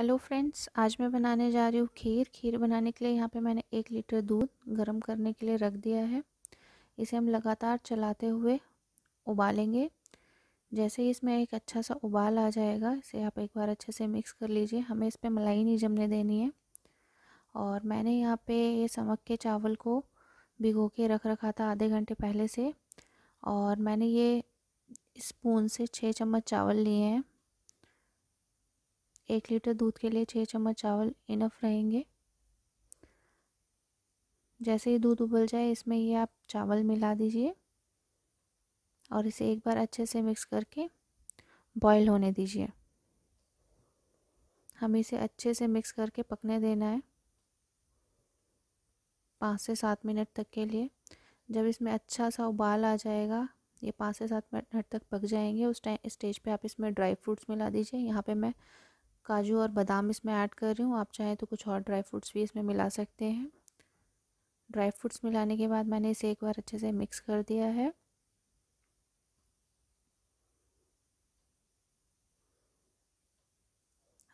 hello friends आज मैं बनाने जा रही हूँ खीर खीर बनाने के लिए यहाँ पे मैंने एक लीटर दूध गर्म करने के लिए रख दिया है इसे हम लगातार चलाते हुए उबालेंगे जैसे ही इसमें एक अच्छा सा उबाल आ जाएगा इसे आप एक बार अच्छे से मिक्स कर लीजिए हमें इस पर मलाई नहीं जमने देनी है और मैंने यहाँ पर ये समक के चावल को भिगो के रख रखा था आधे घंटे पहले से और मैंने ये स्पून से छः चम्मच चावल लिए हैं एक लीटर दूध के लिए छः चम्मच चावल इनफ रहेंगे जैसे ही दूध उबल जाए इसमें ये आप चावल मिला दीजिए और इसे एक बार अच्छे से मिक्स करके बॉईल होने दीजिए हमें इसे अच्छे से मिक्स करके पकने देना है पाँच से सात मिनट तक के लिए जब इसमें अच्छा सा उबाल आ जाएगा ये पाँच से सात मिनट तक पक जाएंगे उस टाइम स्टेज पे आप इसमें ड्राई फ्रूट्स मिला दीजिए यहाँ पे मैं काजू और बादाम इसमें ऐड कर रही हूँ आप चाहें तो कुछ और ड्राई फ्रूट्स भी इसमें मिला सकते हैं ड्राई फ्रूट्स मिलाने के बाद मैंने इसे एक बार अच्छे से मिक्स कर दिया है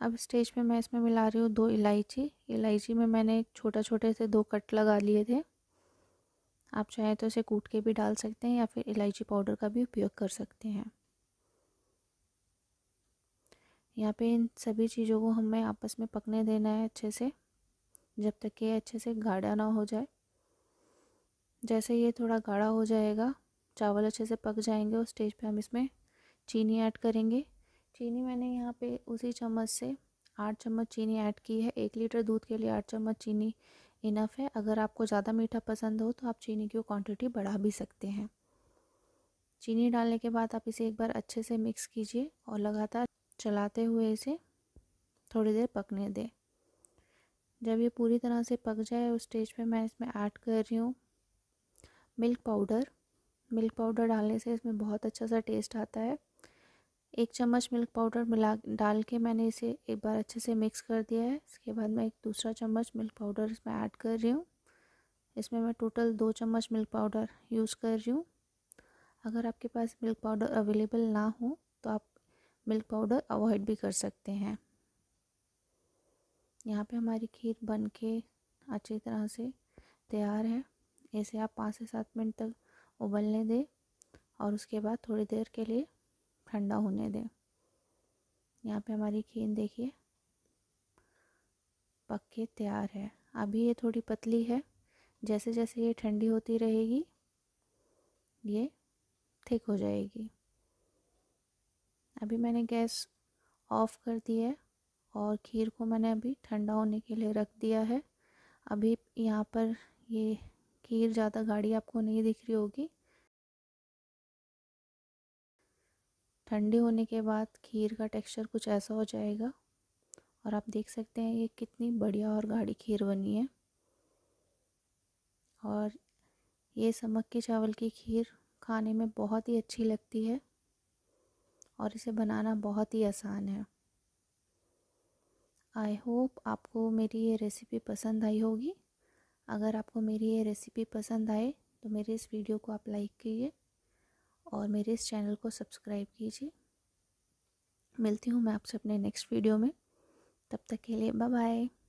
अब स्टेज पे मैं इसमें मिला रही हूँ दो इलायची इलायची में मैंने छोटा छोटे से दो कट लगा लिए थे आप चाहें तो इसे कूट के भी डाल सकते हैं या फिर इलायची पाउडर का भी उपयोग कर सकते हैं यहाँ पे इन सभी चीज़ों को हमें आपस में पकने देना है अच्छे से जब तक कि अच्छे से गाढ़ा ना हो जाए जैसे ये थोड़ा गाढ़ा हो जाएगा चावल अच्छे से पक जाएंगे उस स्टेज पे हम इसमें चीनी ऐड करेंगे चीनी मैंने यहाँ पे उसी चम्मच से आठ चम्मच चीनी ऐड की है एक लीटर दूध के लिए आठ चम्मच चीनी इनफ है अगर आपको ज़्यादा मीठा पसंद हो तो आप चीनी की क्वान्टिटी बढ़ा भी सकते हैं चीनी डालने के बाद आप इसे एक बार अच्छे से मिक्स कीजिए और लगातार चलाते हुए इसे थोड़ी देर पकने दें जब ये पूरी तरह से पक जाए उस स्टेज पे मैं इसमें ऐड कर रही हूँ मिल्क पाउडर मिल्क पाउडर डालने से इसमें बहुत अच्छा सा टेस्ट आता है एक चम्मच मिल्क पाउडर मिला डाल के मैंने इसे एक बार अच्छे से मिक्स कर दिया है इसके बाद मैं एक दूसरा चम्मच मिल्क पाउडर इसमें ऐड कर रही हूँ इसमें मैं टोटल दो चम्मच मिल्क पाउडर यूज़ कर रही हूँ अगर आपके पास मिल्क पाउडर अवेलेबल ना हो तो आप मिल्क पाउडर अवॉइड भी कर सकते हैं यहाँ पे हमारी खीर बन के अच्छी तरह से तैयार है इसे आप पाँच से सात मिनट तक उबलने दें और उसके बाद थोड़ी देर के लिए ठंडा होने दें यहाँ पे हमारी खीर देखिए पक के तैयार है अभी ये थोड़ी पतली है जैसे जैसे ये ठंडी होती रहेगी ये ठीक हो जाएगी अभी मैंने गैस ऑफ़ कर दी है और खीर को मैंने अभी ठंडा होने के लिए रख दिया है अभी यहाँ पर ये खीर ज़्यादा गाढ़ी आपको नहीं दिख रही होगी ठंडी होने के बाद खीर का टेक्सचर कुछ ऐसा हो जाएगा और आप देख सकते हैं ये कितनी बढ़िया और गाढ़ी खीर बनी है और ये समक के चावल की खीर खाने में बहुत ही अच्छी लगती है और इसे बनाना बहुत ही आसान है आई होप आपको मेरी ये रेसिपी पसंद आई होगी अगर आपको मेरी ये रेसिपी पसंद आए तो मेरे इस वीडियो को आप लाइक कीजिए और मेरे इस चैनल को सब्सक्राइब कीजिए मिलती हूँ मैं आपसे अपने नेक्स्ट वीडियो में तब तक के लिए बाय बाय